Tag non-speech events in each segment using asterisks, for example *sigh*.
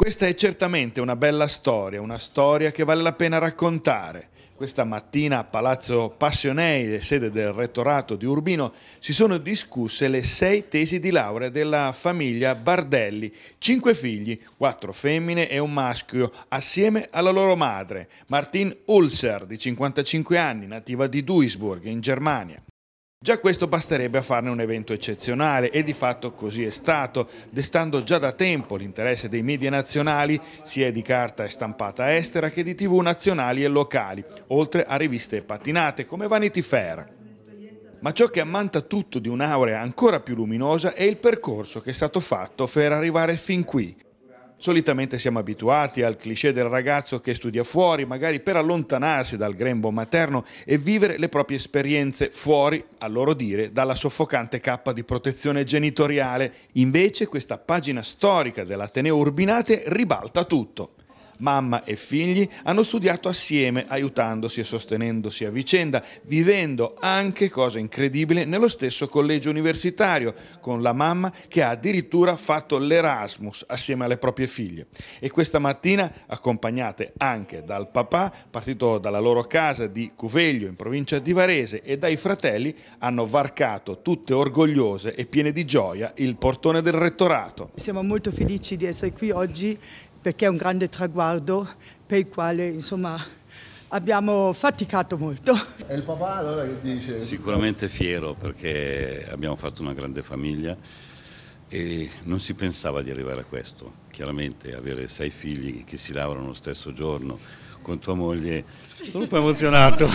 Questa è certamente una bella storia, una storia che vale la pena raccontare. Questa mattina a Palazzo Passionei, sede del rettorato di Urbino, si sono discusse le sei tesi di laurea della famiglia Bardelli, cinque figli, quattro femmine e un maschio, assieme alla loro madre, Martin Ulser, di 55 anni, nativa di Duisburg, in Germania. Già questo basterebbe a farne un evento eccezionale e di fatto così è stato, destando già da tempo l'interesse dei media nazionali sia di carta e stampata estera che di tv nazionali e locali, oltre a riviste patinate come Vanity Fair. Ma ciò che ammanta tutto di un'aurea ancora più luminosa è il percorso che è stato fatto per arrivare fin qui, Solitamente siamo abituati al cliché del ragazzo che studia fuori, magari per allontanarsi dal grembo materno e vivere le proprie esperienze fuori, a loro dire, dalla soffocante cappa di protezione genitoriale. Invece questa pagina storica dell'Ateneo Urbinate ribalta tutto. Mamma e figli hanno studiato assieme, aiutandosi e sostenendosi a vicenda, vivendo anche, cosa incredibile, nello stesso collegio universitario, con la mamma che ha addirittura fatto l'Erasmus assieme alle proprie figlie. E questa mattina, accompagnate anche dal papà, partito dalla loro casa di Cuveglio, in provincia di Varese, e dai fratelli, hanno varcato tutte orgogliose e piene di gioia il portone del rettorato. Siamo molto felici di essere qui oggi perché è un grande traguardo per il quale insomma, abbiamo faticato molto. E il papà allora che dice? Sicuramente fiero perché abbiamo fatto una grande famiglia e non si pensava di arrivare a questo. Chiaramente avere sei figli che si lavorano lo stesso giorno con tua moglie. Sono un po' emozionato.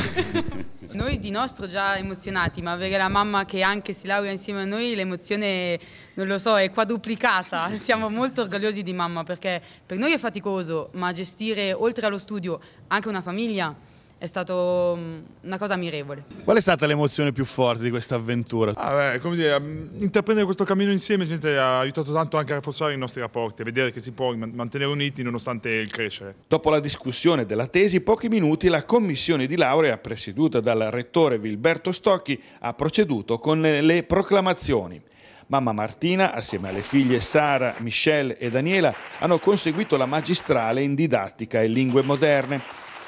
*laughs* noi di nostro già emozionati, ma avere la mamma che anche si laurea insieme a noi, l'emozione, non lo so, è quadruplicata. *laughs* Siamo molto orgogliosi di mamma perché per noi è faticoso, ma gestire oltre allo studio anche una famiglia è stata mm, una cosa ammirevole. Qual è stata l'emozione più forte di questa avventura? Ah, beh, come dire, mm, intraprendere questo cammino insieme ci ha aiutato tanto anche a rafforzare i nostri rapporti, a vedere che si può mantenere uniti nonostante il crescere. Dopo la discussione della tesi, pochi minuti la commissione di laurea, presieduta dal rettore Vilberto Stocchi, ha proceduto con le proclamazioni. Mamma Martina, assieme alle figlie Sara, Michelle e Daniela, hanno conseguito la magistrale in didattica e lingue moderne.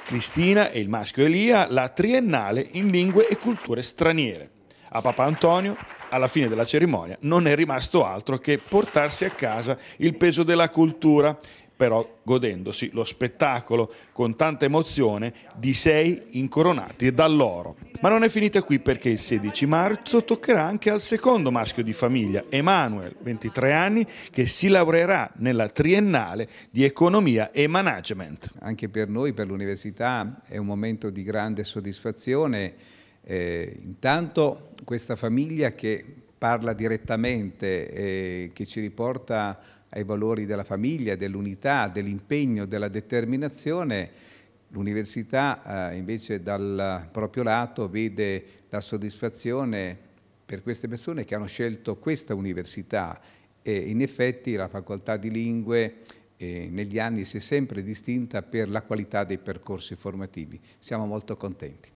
Cristina e il maschio Elia la triennale in lingue e culture straniere. A Papa Antonio, alla fine della cerimonia, non è rimasto altro che portarsi a casa il peso della cultura però godendosi lo spettacolo con tanta emozione di sei incoronati dall'oro. Ma non è finita qui perché il 16 marzo toccherà anche al secondo maschio di famiglia, Emanuel, 23 anni, che si laureerà nella triennale di economia e management. Anche per noi, per l'università, è un momento di grande soddisfazione. Eh, intanto questa famiglia che parla direttamente, e che ci riporta ai valori della famiglia, dell'unità, dell'impegno, della determinazione, l'università eh, invece dal proprio lato vede la soddisfazione per queste persone che hanno scelto questa università e in effetti la facoltà di lingue eh, negli anni si è sempre distinta per la qualità dei percorsi formativi. Siamo molto contenti.